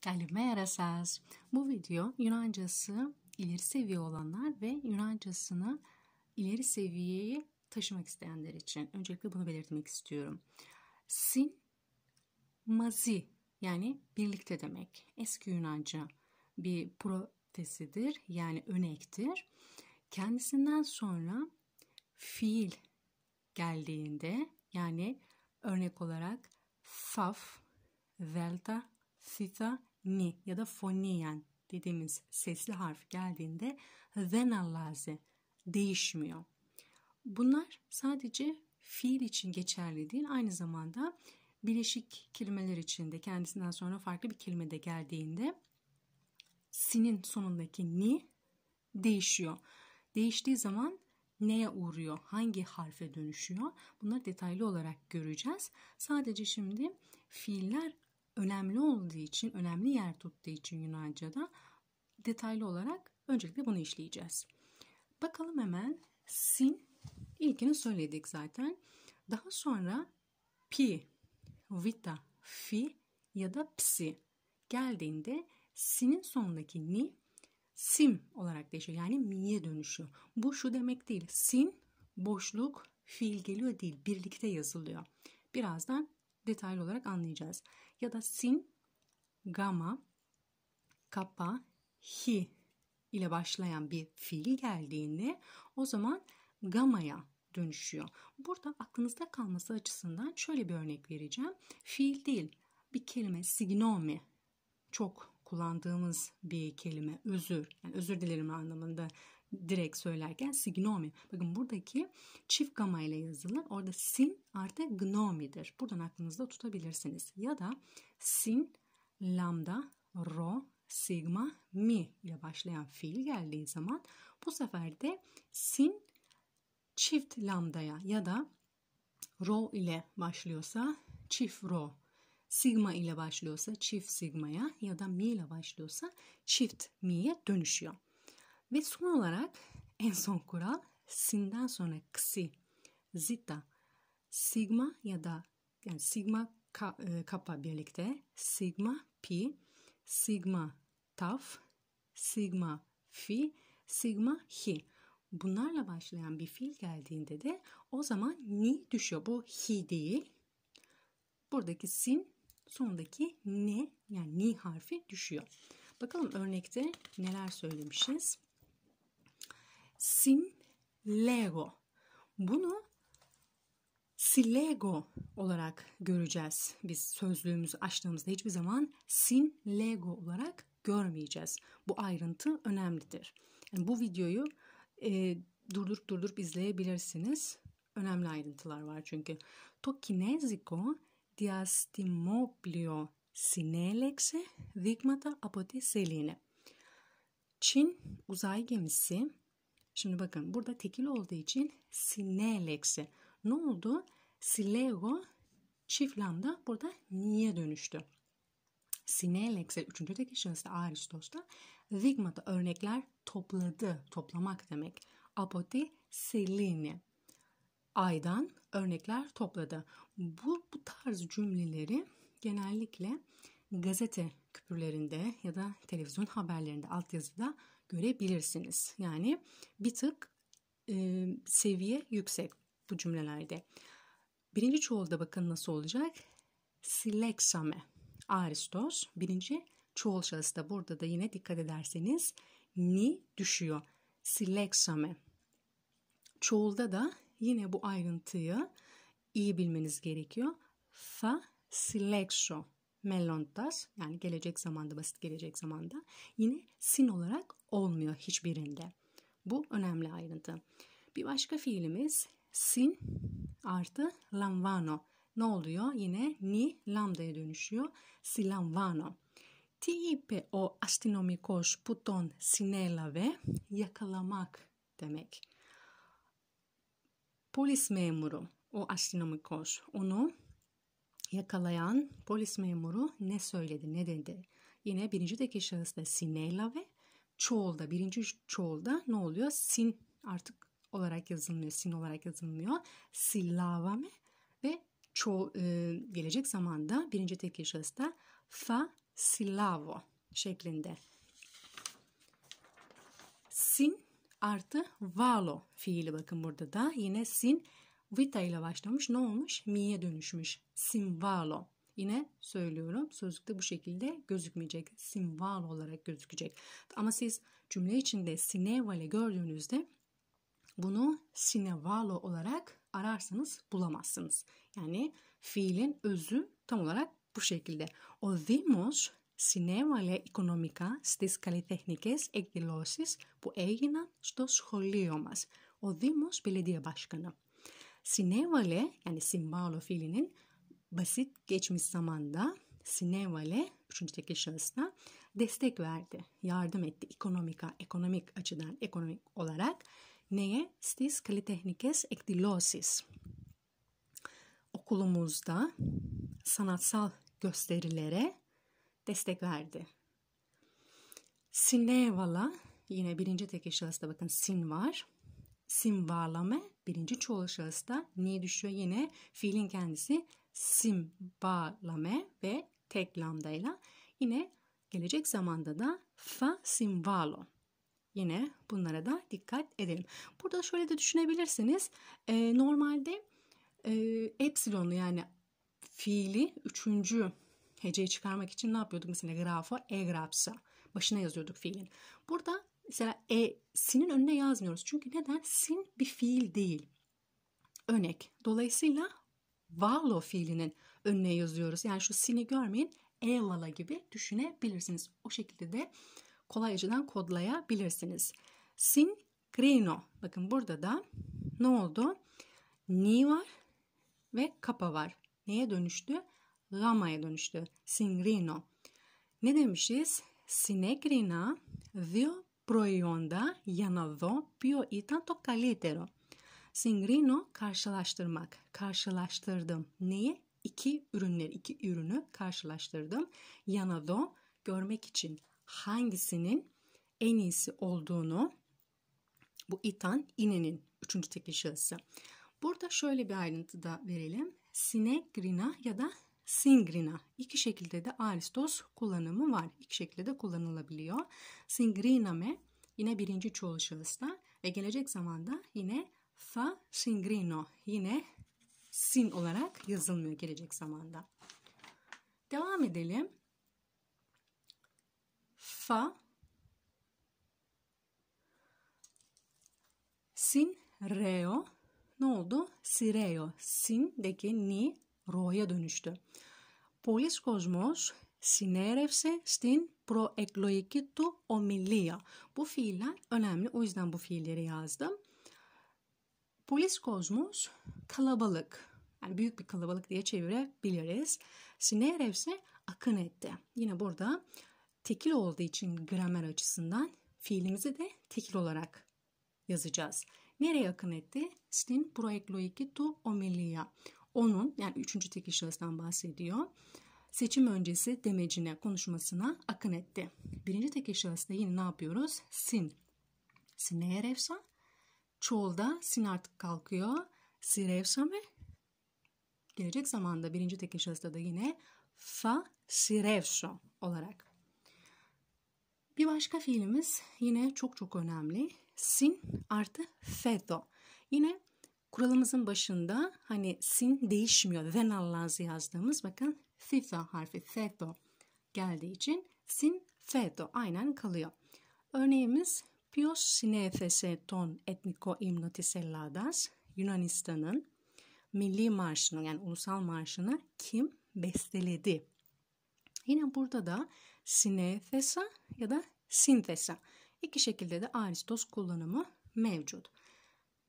Καλημέρα σας. Bu video Yunancası ileri seviye olanlar ve Yunancasını ileri seviyeye taşımak isteyenler için. Öncelikle bunu belirtmek istiyorum. Sin mazi yani birlikte demek. Eski Yunanca bir protesidir yani önektir. Kendisinden sonra fiil geldiğinde yani örnek olarak faf, delta, sita ni ya da foniyen dediğimiz sesli harf geldiğinde then venallaze değişmiyor. Bunlar sadece fiil için geçerli değil aynı zamanda bileşik kelimeler içinde kendisinden sonra farklı bir kelime de geldiğinde sinin sonundaki ni değişiyor. Değiştiği zaman neye uğruyor, hangi harfe dönüşüyor bunları detaylı olarak göreceğiz. Sadece şimdi fiiller önemli olduğu için, önemli yer tuttuğu için Yunanca'da detaylı olarak öncelikle bunu işleyeceğiz. Bakalım hemen sin ilkini söyledik zaten. Daha sonra pi, vita, fi ya da psi geldiğinde sinin sonundaki ni sim olarak değişiyor. Yani mi'ye dönüşüyor. Bu şu demek değil. Sin boşluk fiil geliyor değil. Birlikte yazılıyor. Birazdan detaylı olarak anlayacağız ya da sin, gama, kappa, hi ile başlayan bir fiil geldiğinde o zaman gamaya dönüşüyor. Burada aklınızda kalması açısından şöyle bir örnek vereceğim. Fiil değil bir kelime signomi çok kullandığımız bir kelime özür yani özür dilerim anlamında direkt söylerken signomi. Bakın buradaki çift gama ile yazılır. Orada sin artı gnomidir. Buradan aklınızda tutabilirsiniz. Ya da sin, lambda, ro, sigma, mi ile başlayan fiil geldiği zaman bu sefer de sin çift lambdaya ya da ro ile başlıyorsa çift ro sigma ile başlıyorsa çift sigmaya ya da mi ile başlıyorsa çift mi'ye dönüşüyor. Ve son olarak en son kural sin'den sonra ksi, zita, sigma ya da yani sigma ka, e, kappa birlikte sigma pi, sigma taf, sigma fi, sigma hi. Bunlarla başlayan bir fiil geldiğinde de o zaman ni düşüyor. Bu hi değil. Buradaki sin sondaki ne yani ni harfi düşüyor. Bakalım örnekte neler söylemişiz sin lego. Bunu silego olarak göreceğiz. Biz sözlüğümüzü açtığımızda hiçbir zaman sin lego olarak görmeyeceğiz. Bu ayrıntı önemlidir. Yani bu videoyu e, durdurup durdurup izleyebilirsiniz. Önemli ayrıntılar var çünkü. To kinesiko diastimoplio sinelekse δείγματα από τη Çin uzay gemisi Şimdi bakın burada tekil olduğu için sineleksi. Ne oldu? Silego çift lambda burada niye dönüştü? Sinelex'e 3. tek şahıslı Aristos'ta Vigmata örnekler topladı, toplamak demek. Apoti selini. Aydan örnekler topladı. Bu, bu tarz cümleleri genellikle gazete küpürlerinde ya da televizyon haberlerinde altyazıda görebilirsiniz. Yani bir tık e, seviye yüksek bu cümlelerde. Birinci çoğulda bakın nasıl olacak. Silexame. Aristos. Birinci çoğul şahıs da burada da yine dikkat ederseniz ni düşüyor. Silexame. Çoğulda da yine bu ayrıntıyı iyi bilmeniz gerekiyor. Fa silexo. Mellon'das yani gelecek zamanda basit gelecek zamanda yine sin olarak olmuyor hiçbirinde. Bu önemli ayrıntı. Bir başka fiilimiz sin artı lamvano Ne oluyor? Yine ni lambda'ya dönüşüyor. Silanvano. Τι είπε o αστυνομικός που τον συνέλαβε yakalamak demek. Polis memuru o αστυνομικός onu yakalayan polis memuru ne söyledi ne dedi? Yine birinci deki şahısta sineyla ve çoğulda birinci çoğulda ne oluyor? Sin artık olarak yazılmıyor, sin olarak yazılmıyor. Sillavame ve ço e, gelecek zamanda birinci tekil şahısta fa silavo şeklinde. Sin artı valo fiili bakın burada da yine sin Vita ile başlamış. Ne olmuş? Mi'ye dönüşmüş. Simvalo. Yine söylüyorum sözlükte bu şekilde gözükmeyecek. Simval olarak gözükecek. Ama siz cümle içinde sinevale gördüğünüzde bunu sinevalo olarak ararsanız bulamazsınız. Yani fiilin özü tam olarak bu şekilde. O demos συνέβαλε οικονομικά στις καλλιτεχνικές εκδηλώσεις που έγιναν στο σχολείο μας. Ο Δήμος Πελεντία Μπάσκανα. Sinevale yani simbalo fiilinin basit geçmiş zamanda Sinevale üçüncü tekil şahısına destek verdi, yardım etti ekonomika, ekonomik açıdan ekonomik olarak neye? Stis kalitehnikes ekdilosis. Okulumuzda sanatsal gösterilere destek verdi. Sinevala yine birinci tekil şahısta bakın sin var sim varlama birinci çoğul şahısta ne düşüyor yine fiilin kendisi sim varlama ve tek lambdayla yine gelecek zamanda da fa sim valo. Yine bunlara da dikkat edelim. Burada şöyle de düşünebilirsiniz. E, normalde e, epsilonu yani fiili üçüncü heceyi çıkarmak için ne yapıyorduk? Mesela grafa, e grapsa Başına yazıyorduk fiilin. Burada Mesela e, sinin önüne yazmıyoruz. Çünkü neden? Sin bir fiil değil. Örnek. Dolayısıyla valo fiilinin önüne yazıyoruz. Yani şu sini görmeyin e vala gibi düşünebilirsiniz. O şekilde de kolaycadan kodlayabilirsiniz. Sin crino. Bakın burada da ne oldu? Ni var ve kapa var. Neye dönüştü? lamaya dönüştü. sin Singrino. Ne demişiz? Sinegrina vio προϊόντα για να δω ποιο ήταν το καλύτερο. Singrino karşılaştırmak. Karşılaştırdım. Neyi? İki ürünler iki ürünü karşılaştırdım. Yana Yanado görmek için hangisinin en iyisi olduğunu bu itan inenin üçüncü tekil şahısı. Burada şöyle bir ayrıntı da verelim. Sinegrina ya da Singrina. İki şekilde de aristos kullanımı var. İki şekilde de kullanılabiliyor. Singriname yine birinci çoğul şahısta ve gelecek zamanda yine fa singrino yine sin olarak yazılmıyor gelecek zamanda. Devam edelim. Fa sin reo ne oldu? Sireo. Sin'deki ni ροή dönüştü. Πολλοί κόσμος συνέρευσε στην προεκλογική του ομιλία. Bu fiiller önemli. O yüzden bu fiilleri yazdım. Polis kozmos kalabalık. Yani büyük bir kalabalık diye çevirebiliriz. Sinerev ise akın etti. Yine burada tekil olduğu için gramer açısından fiilimizi de tekil olarak yazacağız. Nereye akın etti? Sin proekloiki tu omilia onun yani üçüncü tekil şahıstan bahsediyor. Seçim öncesi demecine konuşmasına akın etti. Birinci tekil şahısında yine ne yapıyoruz? Sin. Sineye refsa. Çoğulda sin artık kalkıyor. Si refsa ve gelecek zamanda birinci tekil şahısta da yine fa si refso olarak. Bir başka fiilimiz yine çok çok önemli. Sin artı feto. Yine kuralımızın başında hani sin değişmiyor. Venallaz yazdığımız bakın theta harfi feto geldiği için sin feto aynen kalıyor. Örneğimiz Pios sinefese ton etniko imnotiselladas Yunanistan'ın milli marşını yani ulusal marşını kim besteledi? Yine burada da sinefesa ya da sintesa. İki şekilde de aristos kullanımı mevcut.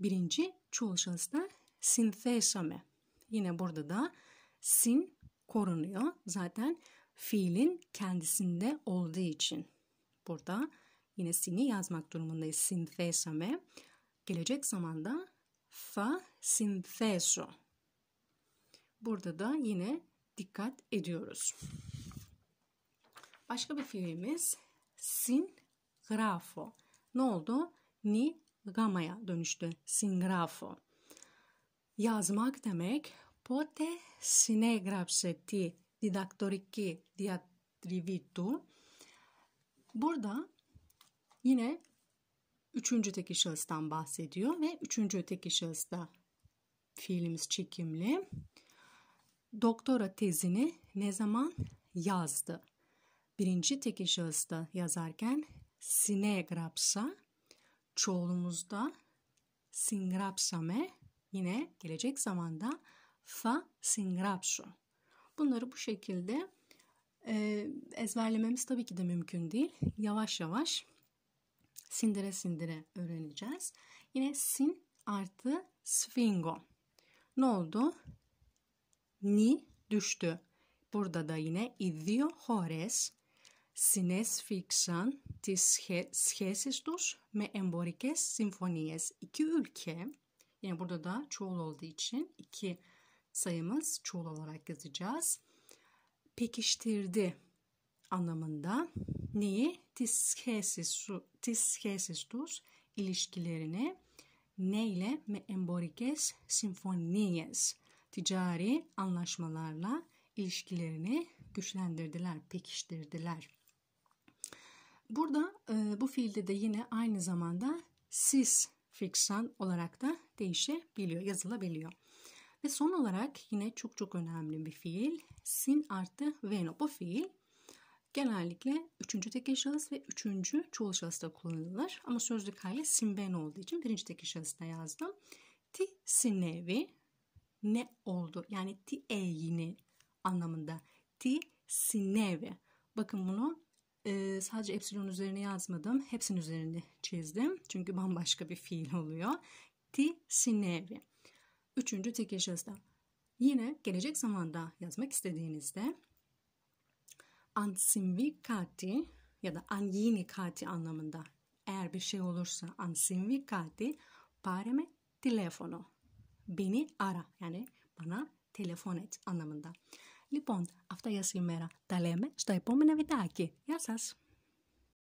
Birinci çoğul şahısla sinthesame. Yine burada da sin korunuyor. Zaten fiilin kendisinde olduğu için. Burada yine sin'i yazmak durumundayız. Sinthesame. Gelecek zamanda fa sintheso. Burada da yine dikkat ediyoruz. Başka bir fiilimiz sin grafo. Ne oldu? Ni gama'ya dönüştü. Singrafo. Yazmak demek πότε συνέγραψε ti διδακτορική διατριβή του. Burada yine üçüncü teki şahıstan bahsediyor ve üçüncü teki şahısta fiilimiz çekimli. Doktora tezini ne zaman yazdı? Birinci teki şahısta yazarken sinegrapsa çoğulumuzda singrapsame yine gelecek zamanda fa singrapso. Bunları bu şekilde e, ezberlememiz tabii ki de mümkün değil. Yavaş yavaş sindire sindire öğreneceğiz. Yine sin artı sfingo. Ne oldu? Ni düştü. Burada da yine idio hores συνέσφιξαν τις σχέ, σχέσεις τους με εμπορικές συμφωνίες. İki ülke, yani burada da çoğul olduğu için iki sayımız çoğul olarak yazacağız. Pekiştirdi anlamında neyi? Tiskesis tus ilişkilerini neyle? Me emborikes simfoniyes ticari anlaşmalarla ilişkilerini güçlendirdiler, pekiştirdiler. Burada e, bu fiilde de yine aynı zamanda siz fiksan olarak da değişebiliyor, yazılabiliyor. Ve son olarak yine çok çok önemli bir fiil. Sin artı veno. Bu fiil genellikle üçüncü tekil şahıs ve üçüncü çoğul şahısta kullanılır. Ama sözlük hali sin veno olduğu için birinci tekil şahısta yazdım. Ti sinevi ne oldu? Yani ti e yine anlamında. Ti sinevi. Bakın bunu e, sadece epsilon üzerine yazmadım. Hepsinin üzerinde çizdim. Çünkü bambaşka bir fiil oluyor. Ti sinevri. Üçüncü tekil şahısda. Yine gelecek zamanda yazmak istediğinizde ansimvikati ya da anyinikati anlamında eğer bir şey olursa ansimvikati pareme telefonu beni ara yani bana telefon et anlamında. Λοιπόν, αυτά για σήμερα. Τα λέμε στο επόμενο βιντεάκι. Γεια σας!